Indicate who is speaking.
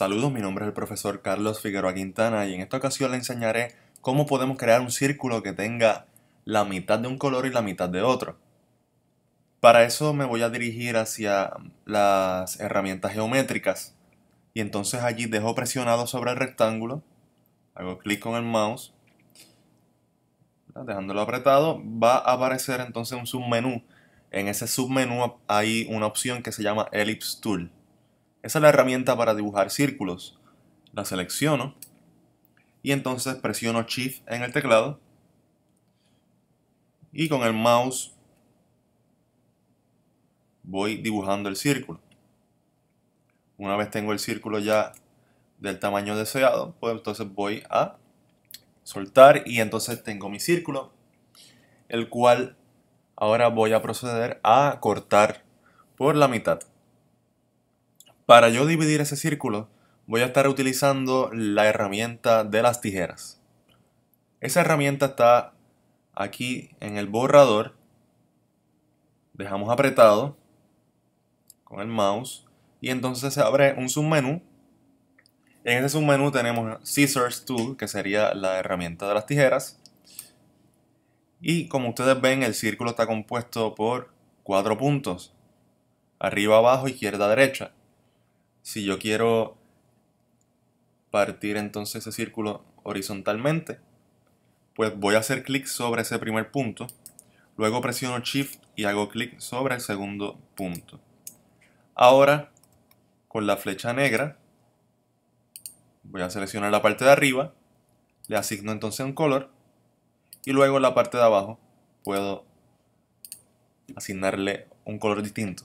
Speaker 1: Saludos, mi nombre es el profesor Carlos Figueroa Quintana y en esta ocasión le enseñaré cómo podemos crear un círculo que tenga la mitad de un color y la mitad de otro. Para eso me voy a dirigir hacia las herramientas geométricas y entonces allí dejo presionado sobre el rectángulo, hago clic con el mouse, dejándolo apretado, va a aparecer entonces un submenú. En ese submenú hay una opción que se llama Ellipse Tool esa es la herramienta para dibujar círculos. La selecciono y entonces presiono Shift en el teclado y con el mouse voy dibujando el círculo. Una vez tengo el círculo ya del tamaño deseado, pues entonces voy a soltar y entonces tengo mi círculo, el cual ahora voy a proceder a cortar por la mitad. Para yo dividir ese círculo, voy a estar utilizando la herramienta de las tijeras. Esa herramienta está aquí en el borrador. Dejamos apretado con el mouse y entonces se abre un submenú. En ese submenú tenemos Scissors Tool, que sería la herramienta de las tijeras. Y como ustedes ven, el círculo está compuesto por cuatro puntos. Arriba, abajo, izquierda, derecha. Si yo quiero partir entonces ese círculo horizontalmente, pues voy a hacer clic sobre ese primer punto, luego presiono Shift y hago clic sobre el segundo punto. Ahora, con la flecha negra, voy a seleccionar la parte de arriba, le asigno entonces un color, y luego en la parte de abajo puedo asignarle un color distinto.